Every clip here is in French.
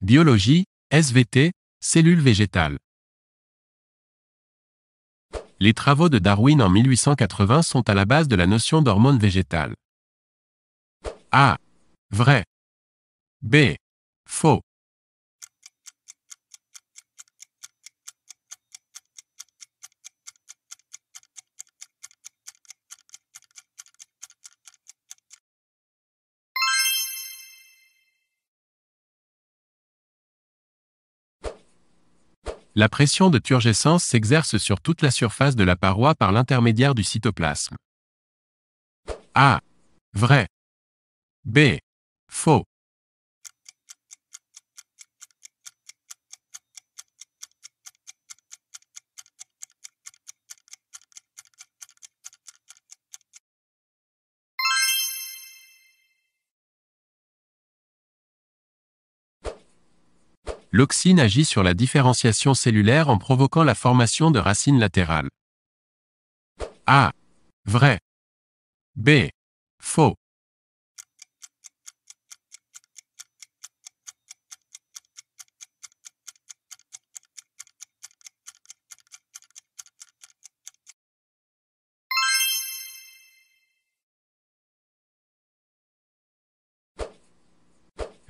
Biologie, SVT, cellules végétales. Les travaux de Darwin en 1880 sont à la base de la notion d'hormone végétale. A. Vrai. B. Faux. La pression de turgescence s'exerce sur toute la surface de la paroi par l'intermédiaire du cytoplasme. A. Vrai. B. Faux. l'auxine agit sur la différenciation cellulaire en provoquant la formation de racines latérales. A. Vrai. B. Faux.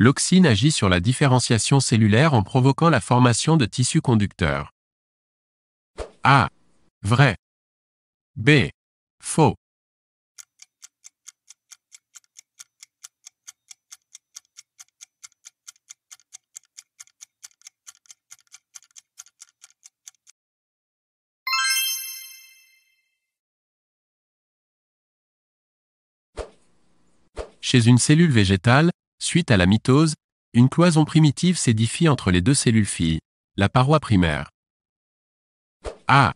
l'auxine agit sur la différenciation cellulaire en provoquant la formation de tissus conducteurs. A. Vrai. B. Faux. Chez une cellule végétale, Suite à la mitose, une cloison primitive s'édifie entre les deux cellules filles, la paroi primaire. A.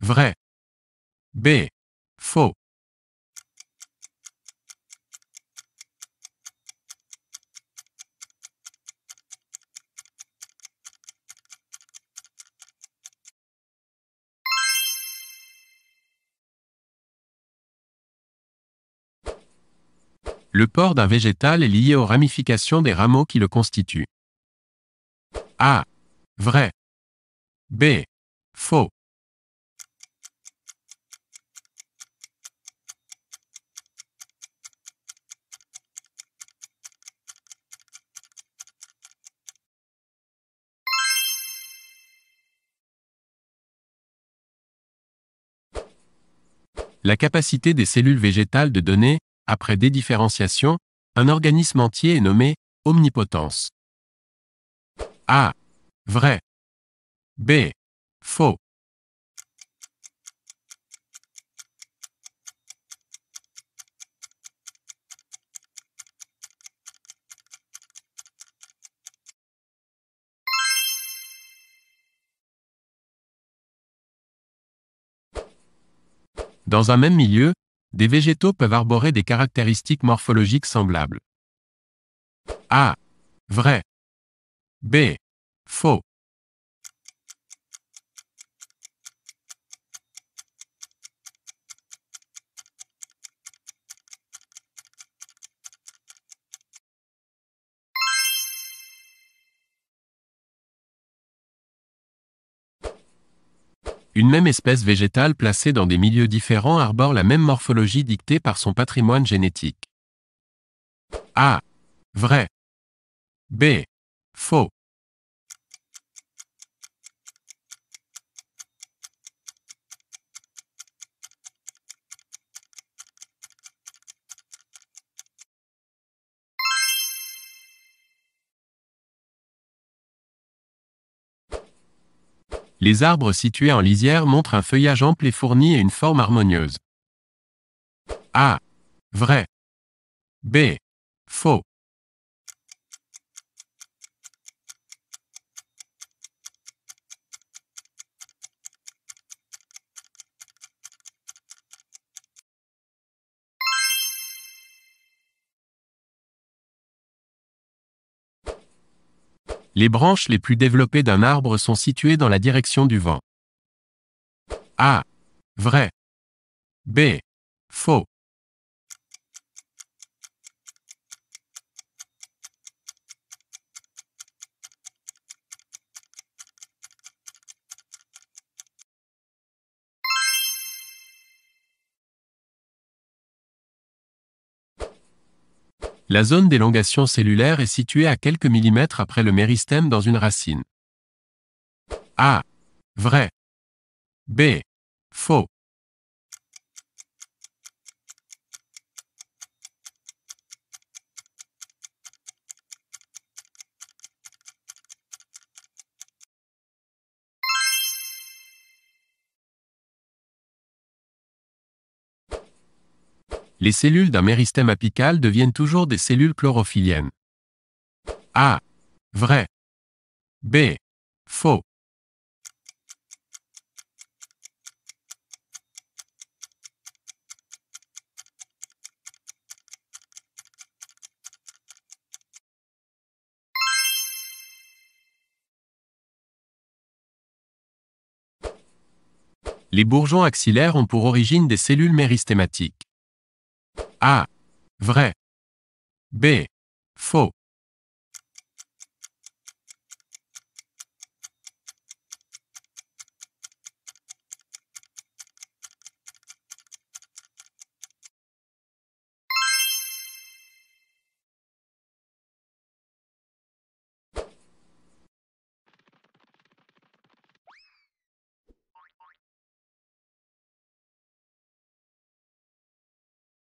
Vrai. B. Faux. le port d'un végétal est lié aux ramifications des rameaux qui le constituent. A. Vrai. B. Faux. La capacité des cellules végétales de donner, après différenciations, un organisme entier est nommé omnipotence. A. Vrai. B. Faux. Dans un même milieu, des végétaux peuvent arborer des caractéristiques morphologiques semblables. A. Vrai. B. Faux. Une même espèce végétale placée dans des milieux différents arbore la même morphologie dictée par son patrimoine génétique. A. Vrai. B. Faux. les arbres situés en lisière montrent un feuillage ample et fourni et une forme harmonieuse. A. Vrai. B. Faux. Les branches les plus développées d'un arbre sont situées dans la direction du vent. A. Vrai. B. Faux. La zone d'élongation cellulaire est située à quelques millimètres après le méristème dans une racine. A. Vrai. B. Faux. les cellules d'un méristème apical deviennent toujours des cellules chlorophylliennes. A. Vrai. B. Faux. Les bourgeons axillaires ont pour origine des cellules méristématiques. A. Vrai. B. Faux.